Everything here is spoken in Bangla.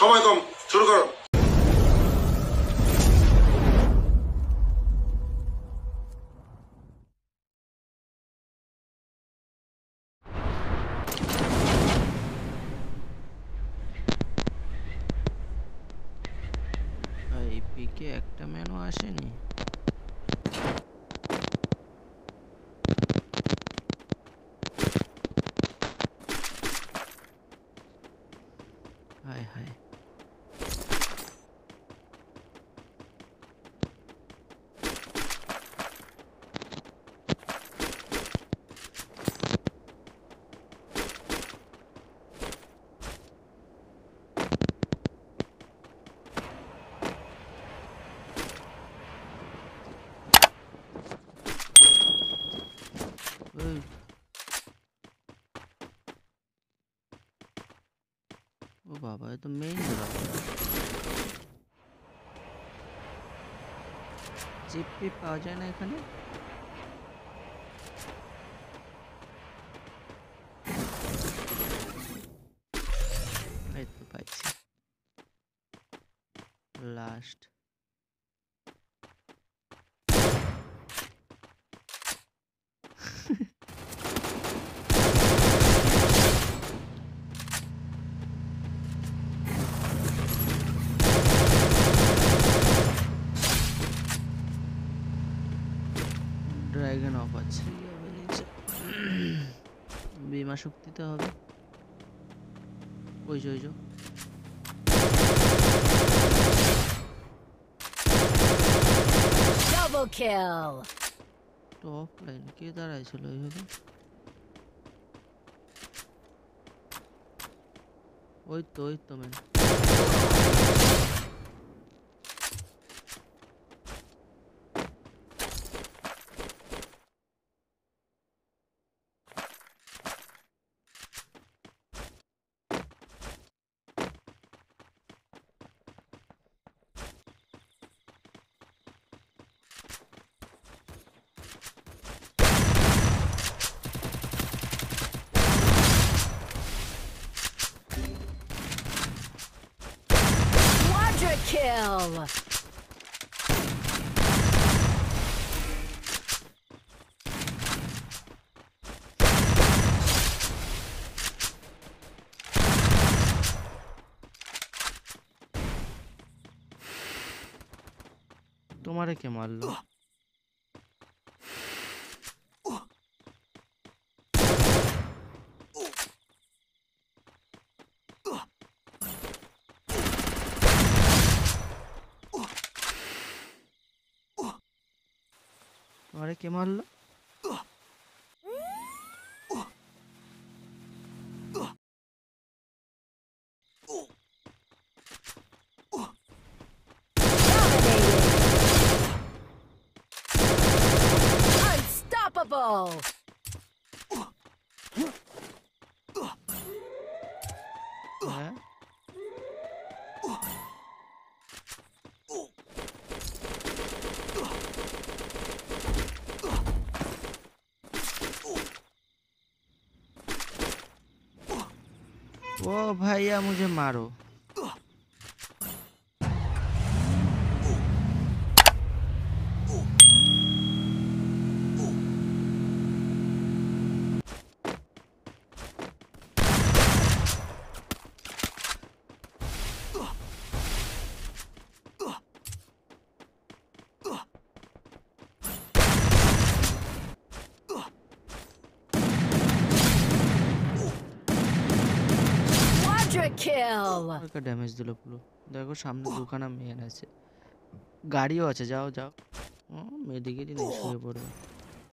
সময় কম শুরু করো পিকে একটা ম্যানও আসেনি はいはい ओ बाबा ये तो मेन जिप्पी पा जाए ना एखने लास्ट ড্রাগন অফ আছে বিমা তো হবে ওই যে ওই যে টপ লাইন কে দাঁড়াইছিল ওইভাবে ওই তো ওই তো ম্যাম kill. तुम्हारे क्या मालूम ঘরে কে মারলো ओ भैया मुझे मारो kill. একটা ড্যামেজ দিল পুরো দেখো সামনে দুখানা মেয়ে আছে গাড়িও আছে যাও যাও মেয়ে দিকে শুয়ে পড়বে